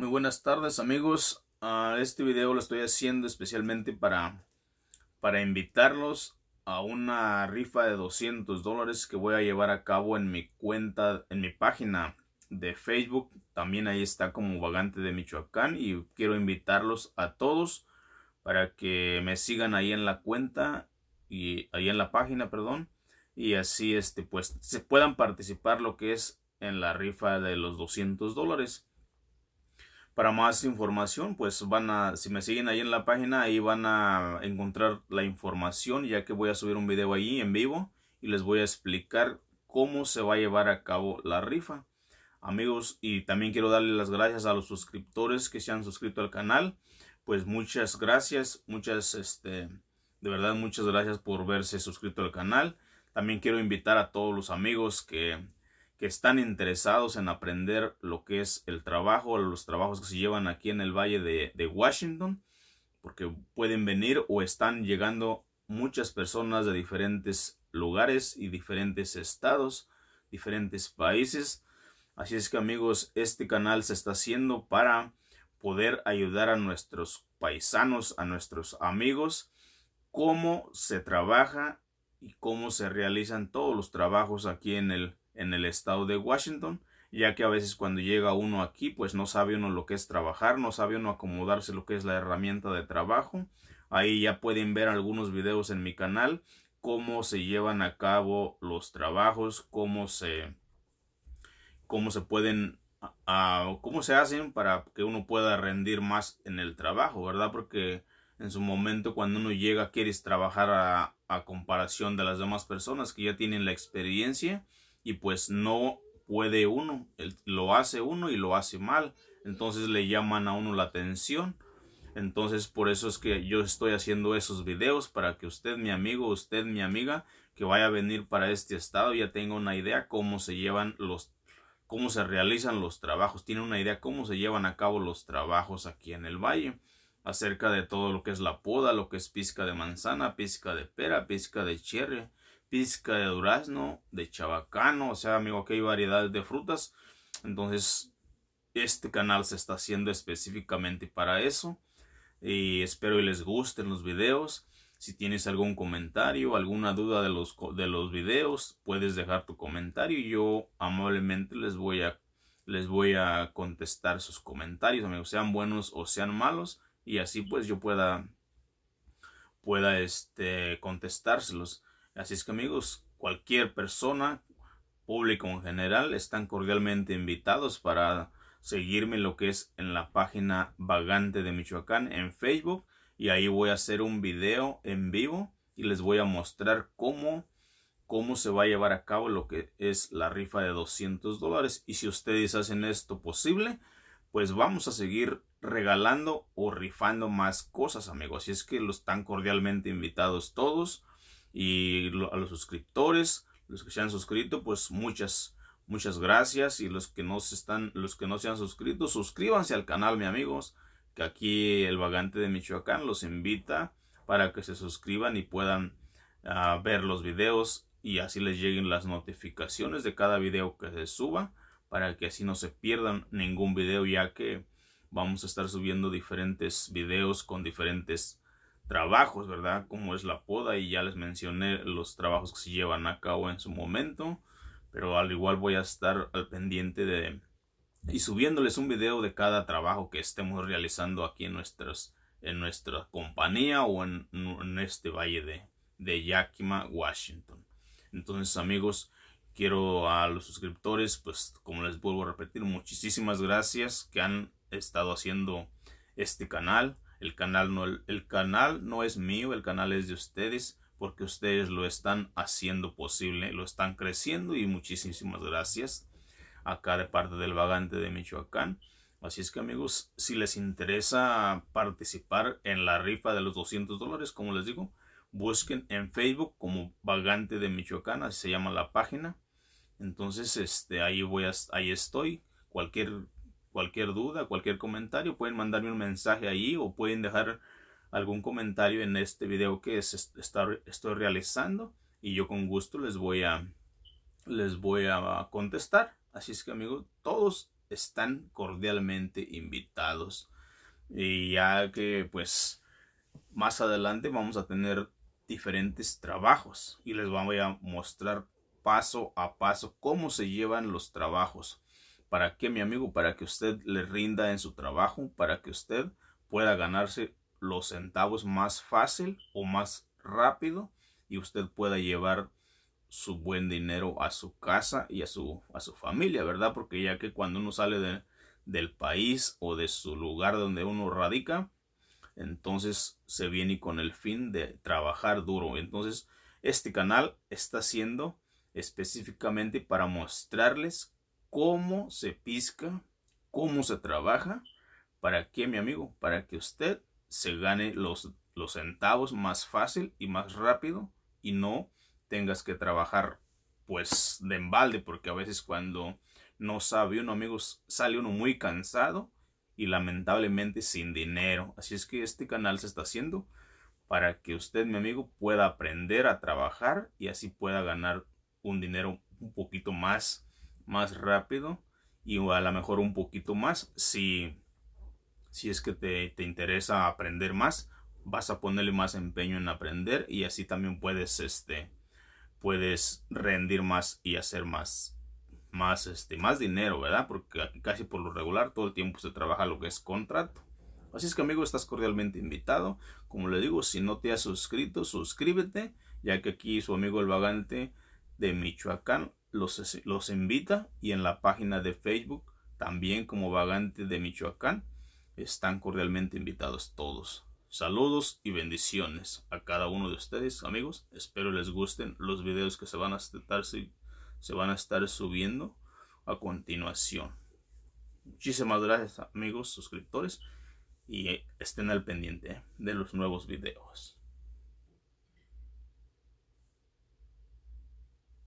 Muy buenas tardes amigos. Ah, este video lo estoy haciendo especialmente para, para invitarlos a una rifa de 200 dólares que voy a llevar a cabo en mi cuenta, en mi página de Facebook. También ahí está como vagante de Michoacán y quiero invitarlos a todos para que me sigan ahí en la cuenta y ahí en la página, perdón. Y así este pues se puedan participar lo que es en la rifa de los 200 dólares. Para más información, pues van a, si me siguen ahí en la página, ahí van a encontrar la información, ya que voy a subir un video ahí en vivo y les voy a explicar cómo se va a llevar a cabo la rifa. Amigos, y también quiero darle las gracias a los suscriptores que se han suscrito al canal. Pues muchas gracias, muchas, este, de verdad, muchas gracias por verse suscrito al canal. También quiero invitar a todos los amigos que que están interesados en aprender lo que es el trabajo, los trabajos que se llevan aquí en el Valle de, de Washington, porque pueden venir o están llegando muchas personas de diferentes lugares y diferentes estados, diferentes países. Así es que amigos, este canal se está haciendo para poder ayudar a nuestros paisanos, a nuestros amigos, cómo se trabaja y cómo se realizan todos los trabajos aquí en el en el estado de Washington, ya que a veces cuando llega uno aquí, pues no sabe uno lo que es trabajar, no sabe uno acomodarse lo que es la herramienta de trabajo. Ahí ya pueden ver algunos videos en mi canal, cómo se llevan a cabo los trabajos, cómo se, cómo se pueden, cómo se hacen para que uno pueda rendir más en el trabajo, ¿verdad? Porque en su momento cuando uno llega quieres trabajar a, a comparación de las demás personas que ya tienen la experiencia y pues no puede uno, lo hace uno y lo hace mal, entonces le llaman a uno la atención. Entonces por eso es que yo estoy haciendo esos videos para que usted, mi amigo, usted, mi amiga, que vaya a venir para este estado ya tenga una idea cómo se llevan los cómo se realizan los trabajos, tiene una idea cómo se llevan a cabo los trabajos aquí en el valle, acerca de todo lo que es la poda, lo que es pizca de manzana, pizca de pera, pizca de cherry, pizca de durazno, de chabacano, o sea, amigo, aquí hay variedades de frutas. Entonces, este canal se está haciendo específicamente para eso. Y espero que les gusten los videos. Si tienes algún comentario, alguna duda de los, de los videos, puedes dejar tu comentario y yo amablemente les voy a, les voy a contestar sus comentarios, amigos, sean buenos o sean malos y así pues yo pueda, pueda este, contestárselos. Así es que amigos, cualquier persona, público en general, están cordialmente invitados para seguirme lo que es en la página Vagante de Michoacán en Facebook y ahí voy a hacer un video en vivo y les voy a mostrar cómo cómo se va a llevar a cabo lo que es la rifa de 200 dólares y si ustedes hacen esto posible pues vamos a seguir regalando o rifando más cosas amigos así es que los están cordialmente invitados todos y a los suscriptores, los que se han suscrito, pues muchas, muchas gracias. Y los que no se están, los que no se han suscrito, suscríbanse al canal, mi amigos. Que aquí el vagante de Michoacán los invita para que se suscriban y puedan ah, ver los videos y así les lleguen las notificaciones de cada video que se suba para que así no se pierdan ningún video ya que vamos a estar subiendo diferentes videos con diferentes trabajos, ¿verdad? Como es la poda y ya les mencioné los trabajos que se llevan a cabo en su momento, pero al igual voy a estar al pendiente de y subiéndoles un video de cada trabajo que estemos realizando aquí en nuestras en nuestra compañía o en, este valle de, de Yakima, Washington. Entonces, amigos, quiero a los suscriptores, pues como les vuelvo a repetir, muchísimas gracias que han estado haciendo este canal. El canal, no, el canal no es mío, el canal es de ustedes porque ustedes lo están haciendo posible, lo están creciendo y muchísimas gracias acá de parte del vagante de Michoacán. Así es que amigos, si les interesa participar en la rifa de los 200 dólares, como les digo, busquen en Facebook como Vagante de Michoacán, así se llama la página. Entonces, este, ahí voy ahí estoy. Cualquier Cualquier duda, cualquier comentario, pueden mandarme un mensaje ahí o pueden dejar algún comentario en este video que estoy realizando y yo con gusto les voy a les voy a contestar. Así es que amigos, todos están cordialmente invitados. Y ya que pues más adelante vamos a tener diferentes trabajos y les voy a mostrar paso a paso cómo se llevan los trabajos. ¿Para qué, mi amigo? Para que usted le rinda en su trabajo, para que usted pueda ganarse los centavos más fácil o más rápido y usted pueda llevar su buen dinero a su casa y a su, a su familia, ¿verdad? Porque ya que cuando uno sale de, del país o de su lugar donde uno radica, entonces se viene con el fin de trabajar duro. Entonces, este canal está siendo específicamente para mostrarles cómo se pisca, cómo se trabaja. ¿Para qué, mi amigo? Para que usted se gane los, los centavos más fácil y más rápido y no tengas que trabajar pues de embalde, porque a veces cuando no sabe uno, amigos, sale uno muy cansado y lamentablemente sin dinero. Así es que este canal se está haciendo para que usted, mi amigo, pueda aprender a trabajar y así pueda ganar un dinero un poquito más más rápido y a lo mejor un poquito más si, si es que te, te interesa aprender más vas a ponerle más empeño en aprender y así también puedes este puedes rendir más y hacer más más este más dinero verdad porque casi por lo regular todo el tiempo se trabaja lo que es contrato así es que amigo estás cordialmente invitado como le digo si no te has suscrito suscríbete ya que aquí su amigo el vagante de Michoacán los, invita y en la página de Facebook también como vagante de Michoacán están cordialmente invitados todos. Saludos y bendiciones a cada uno de ustedes, amigos. Espero les gusten los videos que se van a estar, se van a estar subiendo a continuación. Muchísimas gracias, amigos suscriptores, y estén al pendiente eh, de los nuevos videos.